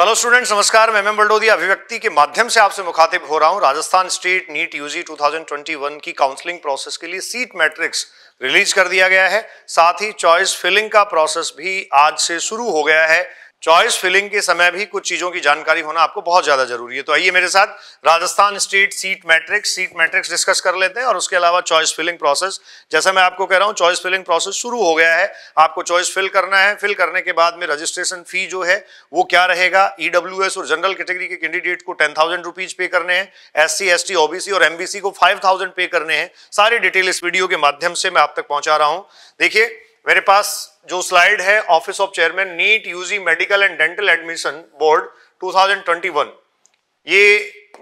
hello students नमस्कार मैं M बल्डोदी अभिव्यक्ति के माध्यम से आपसे मुखातिब हो रहा हूं राजस्थान स्टेट नीट यूजी 2021 की काउंसलिंग प्रोसेस के लिए सीट मैट्रिक्स रिलीज कर दिया गया है साथ ही चॉइस फिलिंग का प्रोसेस भी आज से शुरू हो गया है चॉइस फिलिंग के समय भी कुछ चीजों की जानकारी होना आपको बहुत ज्यादा जरूरी है तो आइए मेरे साथ Rajasthan state seat matrix seat matrix discuss कर लेते हैं और उसके अलावा चॉइस फिलिंग प्रोसेस जैसा मैं आपको कह रहा हूँ चॉइस फिलिंग प्रोसेस शुरू हो गया है आपको चॉइस फिल करना है फिल करने के बाद में रजिस्ट्रेशन फी जो है वो क्या रहेगा ई e और जनरल कैटेगरी के कैंडिडेट को टेन थाउजेंड रुपीज पे करने हैं S C S T OBC और एमबीसी को फाइव थाउजेंड पे करने हैं सारी डिटेल इस वीडियो के माध्यम से मैं आप तक पहुंचा रहा हूँ देखिए मेरे पास जो स्लाइड है office of chairman NEET UG medical and dental admission board 2021 ये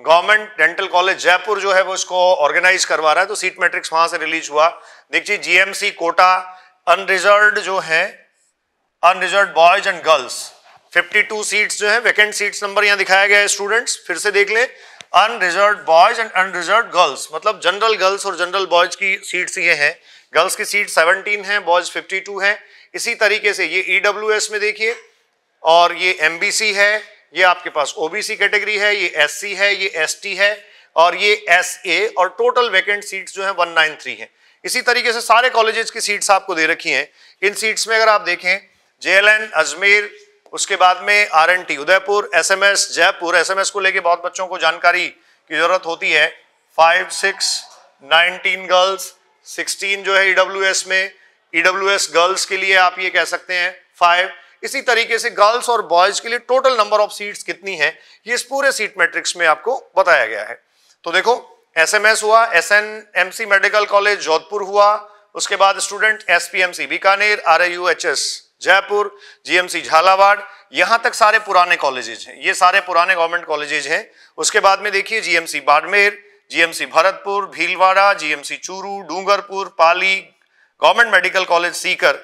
गवर्नमेंट डेंटल कॉलेज जयपुर जो है वो इसको ऑर्गेनाइज करवा रहा है तो सीट मैट्रिक्स वहां से रिलीज हुआ देखिए जीएमसी कोटा अनरिजर्व जो है unreserved boys and girls 52 seats जो है वैकेंट सीट्स नंबर यहां दिखाया गया है स्टूडेंट्स फिर से देख लें unreserved boys and unreserved girls मतलब जनरल गर्ल्स और जनरल बॉयज की सीट्स ये हैं गर्ल्स की सीट 17 है बॉयज 52 है इसी तरीके से ये ई e में देखिए और ये एम है ये आपके पास ओबीसी कैटेगरी है ये एस है ये एस है और ये एस और टोटल वैकेंट सीट्स जो है 193 हैं इसी तरीके से सारे कॉलेजेस की सीट्स आपको दे रखी हैं इन सीट्स में अगर आप देखें जे अजमेर उसके बाद में RNT Udaipur SMS Jaipur SMS को लेके बहुत बच्चों को जानकारी की जरूरत होती है five six nineteen girls sixteen जो है ईडब्ल्यू e में एस e गर्ल्स के लिए आप ये कह सकते हैं फाइव इसी तरीके से गर्ल्स और बॉयज के लिए टोटल नंबर ऑफ सीट्स कितनी है ये इस पूरे सीट मैट्रिक्स में आपको बताया गया है तो देखो एसएमएस हुआ S N M C medical college Jodhpur हुआ उसके बाद student SPMC Bikaner R H S Jaipur GMC Jhalawar यहाँ तक सारे पुराने कॉलेजेज हैं ये सारे पुराने गवर्नमेंट कॉलेजेज हैं उसके बाद में देखिए GMC Barmer GMC Bharatpur Bhilwara GMC Churu Dungarpur Pali government medical college Sikar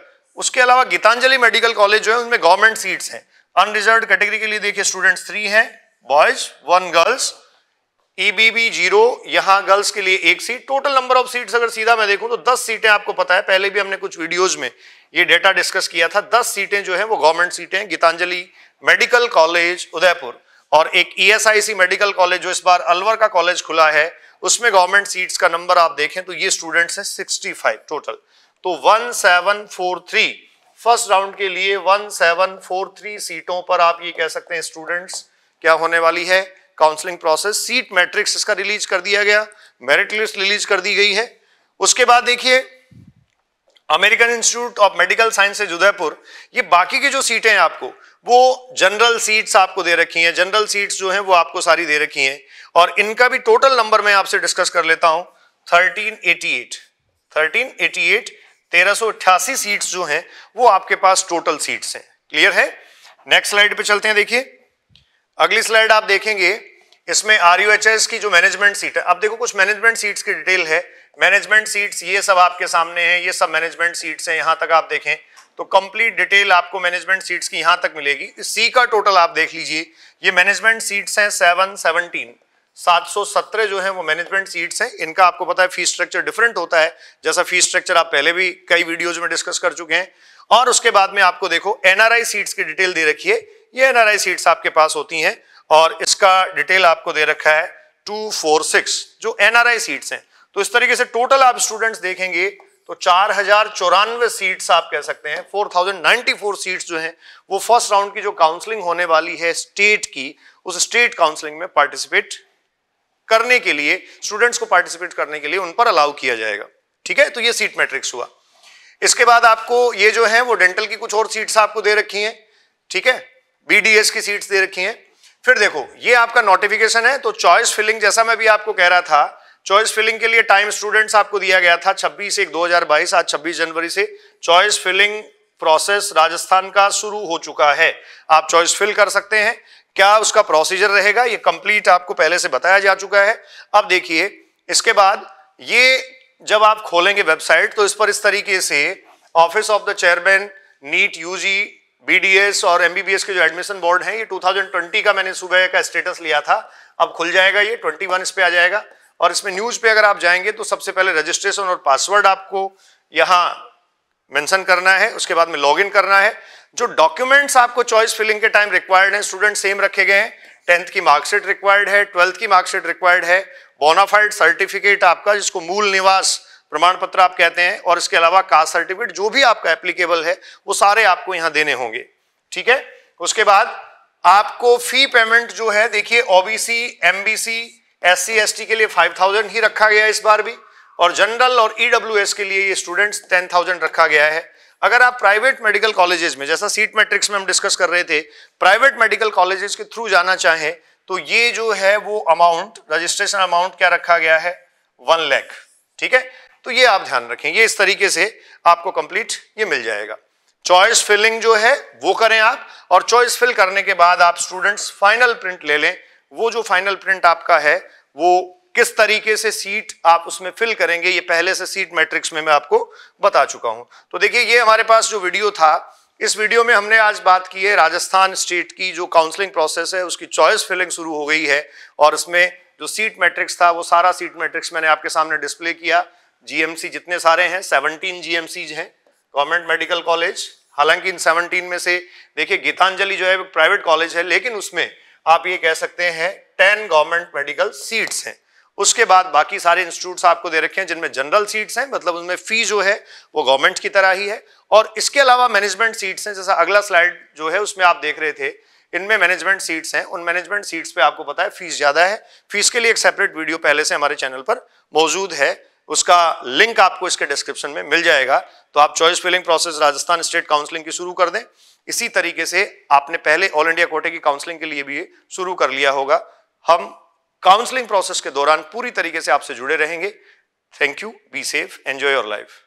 उसके अलावा गीतांजलि मेडिकल कॉलेज जो है उनमें गवर्नमेंट सीट्स हैं अनरिजर्व कैटेगरी के लिए देखिए स्टूडेंट्स थ्री हैं boys one girls EBB e zero यहां गर्ल्स के लिए एक seat total number of seats अगर सीधा मैं देखूं तो 10 सीटें आपको पता है पहले भी हमने कुछ वीडियोज में ये डेटा डिस्कस किया था 10 सीटें जो है वो गवर्नमेंट सीटें हैं गीतांजलि मेडिकल कॉलेज उदयपुर और एक ईएसआईसी e मेडिकल कॉलेज जो इस बार अलवर का कॉलेज खुला है उसमें गवर्नमेंट सीट्स का नंबर आप देखें तो ये स्टूडेंट्स हैं 65 टोटल तो 1743 फर्स्ट राउंड के लिए 1743 सीटों पर आप ये कह सकते हैं स्टूडेंट्स क्या होने वाली है काउंसलिंग प्रोसेस सीट मैट्रिक्स इसका रिलीज कर दिया गया मेरिट लिस्ट रिलीज कर दी गई है उसके बाद देखिए American Institute of Medical Sciences Udaipur ये बाकी की जो सीटें हैं आपको वो जनरल सीट्स आपको दे रखी हैं जनरल सीट्स जो हैं वो आपको सारी दे रखी हैं और इनका भी टोटल नंबर मैं आपसे डिस्कस कर लेता हूं तेरह 1388 1388 सीट्स जो हैं वो आपके पास टोटल सीट्स हैं क्लियर है नेक्स्ट स्लाइड पे चलते हैं देखिए अगली स्लाइड आप देखेंगे इसमें आर की जो मैनेजमेंट सीट है अब देखो कुछ मैनेजमेंट सीट्स की डिटेल है मैनेजमेंट सीट्स ये सब आपके सामने हैं ये सब मैनेजमेंट सीट्स हैं यहाँ तक आप देखें तो कंप्लीट डिटेल आपको मैनेजमेंट सीट्स की यहाँ तक मिलेगी सी का टोटल आप देख लीजिए ये मैनेजमेंट सीट्स हैं सेवन सेवनटीन 717 जो है वो मैनेजमेंट सीट्स हैं इनका आपको पता है फीस स्ट्रक्चर डिफरेंट होता है जैसा फीस स्ट्रक्चर आप पहले भी कई वीडियोज में डिस्कस कर चुके हैं और उसके बाद में आपको देखो एनआरआई सीट्स की डिटेल दे रखिए ये एनआरआई सीट्स आपके पास होती हैं और इसका डिटेल आपको दे रखा है टू फोर सिक्स जो एनआरआई सीट्स हैं तो इस तरीके से टोटल आप स्टूडेंट्स देखेंगे तो चार हजार चौरानवे सीट्स आप कह सकते हैं four thousand ninety four seats जो हैं वो फर्स्ट राउंड की जो काउंसलिंग होने वाली है स्टेट की उस स्टेट काउंसलिंग में पार्टिसिपेट करने के लिए स्टूडेंट्स को पार्टिसिपेट करने के लिए उन पर अलाउ किया जाएगा ठीक है तो ये सीट मैट्रिक्स हुआ इसके बाद आपको ये जो है वो डेंटल की कुछ और सीट्स आपको दे रखी हैं ठीक है बीडीएस की सीट्स दे रखी हैं फिर देखो ये आपका नोटिफिकेशन है तो चॉइस फिलिंग जैसा मैं भी आपको कह रहा था चॉइस फिलिंग के लिए टाइम स्टूडेंट्स आपको दिया गया था 26 एक 2022 आज 26 जनवरी से चॉइस फिलिंग प्रोसेस राजस्थान का शुरू हो चुका है आप चॉइस फिल कर सकते हैं क्या उसका प्रोसीजर रहेगा ये कंप्लीट आपको पहले से बताया जा चुका है अब देखिए इसके बाद ये जब आप खोलेंगे वेबसाइट तो इस पर इस तरीके से office of the chairman NEET UG BDS और एमबीबीएस के जो एडमिशन बोर्ड हैं ये 2020 का मैंने सुबह का स्टेटस लिया था अब खुल जाएगा ये 21 इस पे आ जाएगा और इसमें न्यूज़ पे अगर आप जाएंगे तो सबसे पहले रजिस्ट्रेशन और पासवर्ड आपको यहाँ मेंशन करना है उसके बाद में लॉगिन करना है जो डॉक्यूमेंट्स आपको चॉइस फिलिंग के टाइम रिक्वायर्ड हैं स्टूडेंट सेम रखे गए हैं टेंथ की मार्क्सिट रिक्वायर्ड है ट्वेल्थ की मार्क्सिट रिक्वायर्ड है बोनाफाइड सर्टिफिकेट आपका जिसको मूल निवास प्रमाण पत्र आप कहते हैं और इसके अलावा कास्ट सर्टिफिकेट जो भी आपका एप्लीकेबल है वो सारे आपको यहां देने होंगे ठीक है उसके बाद आपको फी पेमेंट जो है देखिए ओबीसी एमबीसी एससी एसटी के लिए 5000 ही रखा गया है इस बार भी और जनरल और ईडब्ल्यूएस e के लिए ये स्टूडेंट्स 10000 रखा गया है अगर आप प्राइवेट मेडिकल कॉलेजेस में जैसा सीट मैट्रिक्स में हम डिस्कस कर रहे थे प्राइवेट मेडिकल कॉलेजेस के थ्रू जाना चाहें तो ये जो है वो अमाउंट रजिस्ट्रेशन अमाउंट क्या रखा गया है वन लैख ठीक है तो ये आप ध्यान रखें ये इस तरीके से आपको कंप्लीट ये मिल जाएगा चॉइस फिलिंग जो है वो करें आप और चॉइस फिल करने के बाद आप स्टूडेंट्स फाइनल प्रिंट ले लें वो जो फाइनल प्रिंट आपका है वो किस तरीके से सीट आप उसमें फिल करेंगे ये पहले से सीट मैट्रिक्स में मैं आपको बता चुका हूं तो देखिए ये हमारे पास जो वीडियो था इस वीडियो में हमने आज बात की है राजस्थान स्टेट की जो काउंसलिंग प्रोसेस है उसकी चॉइस फिलिंग शुरू हो गई है और इसमें जो सीट मैट्रिक्स था वो सारा सीट मैट्रिक्स मैंने आपके सामने डिस्प्ले किया जीएमसी जितने सारे हैं सेवनटीन जीएमसीज हैं गवर्नमेंट मेडिकल कॉलेज हालांकि इन सेवनटीन में से देखिए गीतांजलि जो है प्राइवेट कॉलेज है लेकिन उसमें आप ये कह सकते हैं टेन गवर्नमेंट मेडिकल सीट्स हैं उसके बाद बाकी सारे इंस्टीट्यूट्स आपको दे रखे हैं जिनमें जनरल सीट्स हैं मतलब उनमें फी जो है वो गवर्नमेंट की तरह ही है और इसके अलावा मैनेजमेंट सीट्स हैं जैसा अगला स्लाइड जो है उसमें आप देख रहे थे इनमें मैनेजमेंट सीट्स हैं उन मैनेजमेंट सीट्स पे आपको पता है फीस ज़्यादा है फीस के लिए एक सेपरेट वीडियो पहले से हमारे चैनल पर मौजूद है उसका लिंक आपको इसके डिस्क्रिप्शन में मिल जाएगा तो आप choice filling process Rajasthan state counselling की शुरू कर दें इसी तरीके से आपने पहले ऑल इंडिया कोटे की काउंसलिंग के लिए भी शुरू कर लिया होगा हम काउंसलिंग प्रोसेस के दौरान पूरी तरीके से आपसे जुड़े रहेंगे thank you be safe enjoy your life